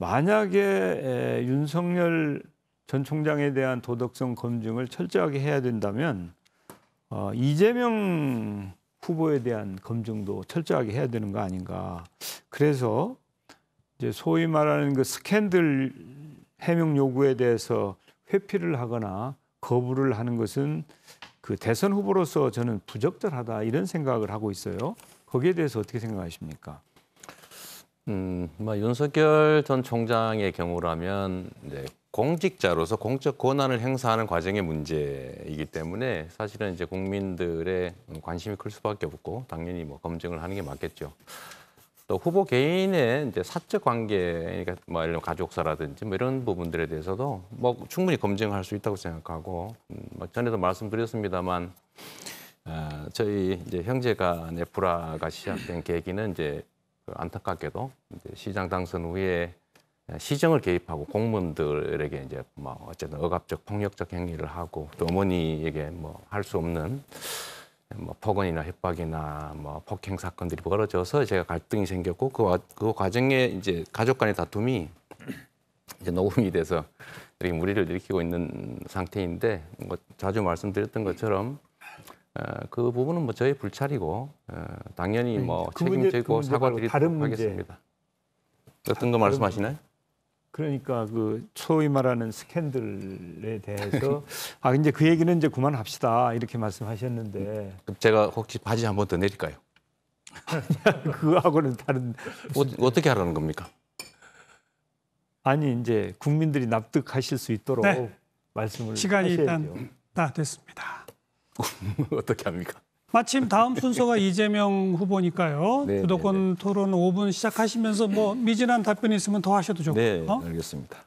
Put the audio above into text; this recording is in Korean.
만약에 윤석열 전 총장에 대한 도덕성 검증을 철저하게 해야 된다면 어, 이재명 후보에 대한 검증도 철저하게 해야 되는 거 아닌가. 그래서 이제 소위 말하는 그 스캔들 해명 요구에 대해서 회피를 하거나 거부를 하는 것은 그 대선 후보로서 저는 부적절하다 이런 생각을 하고 있어요. 거기에 대해서 어떻게 생각하십니까? 음, 뭐 윤석열 전 총장의 경우라면 이제 공직자로서 공적 권한을 행사하는 과정의 문제이기 때문에 사실은 이제 국민들의 관심이 클 수밖에 없고 당연히 뭐 검증을 하는 게 맞겠죠. 또 후보 개인의 이제 사적 관계, 그러니까 뭐 예를 들면 가족사라든지 뭐 이런 부분들에 대해서도 뭐 충분히 검증할 수 있다고 생각하고 음, 뭐 전에도 말씀드렸습니다만 어, 저희 이제 형제간의 불화가 시작된 계기는 이제 그 안타깝게도 시장 당선 후에 시정을 개입하고 공무원들에게 이제 뭐 어쨌든 억압적 폭력적 행위를 하고 또 어머니에게 뭐 할 수 없는 뭐 폭언이나 협박이나 뭐 폭행 사건들이 벌어져서 제가 갈등이 생겼고 그, 그 과정에 이제 가족 간의 다툼이 이제 녹음이 돼서 이렇게 무리를 일으키고 있는 상태인데 뭐 자주 말씀드렸던 것처럼 어, 그 부분은 뭐 저희 불찰이고 어, 당연히 네, 뭐그 책임지고 그 사과드리도록 하겠습니다. 어떤 거 말씀하시나요? 그러니까 그 소위 말하는 스캔들에 대해서 아 이제 그 얘기는 이제 그만합시다 이렇게 말씀하셨는데 제가 혹시 바지 한 번 더 내릴까요? 그거하고는 다른 어, 떻게 하라는 겁니까? 아니 이제 국민들이 납득하실 수 있도록 네. 말씀을 시간이 하셔야죠. 일단 다 됐습니다. 어떻게 합니까? 마침 다음 순서가 이재명 후보니까요. 네, 구도권 네, 네. 토론 5분 시작하시면서 뭐 미진한 답변 있으면 더 하셔도 좋고요. 네, 어? 알겠습니다.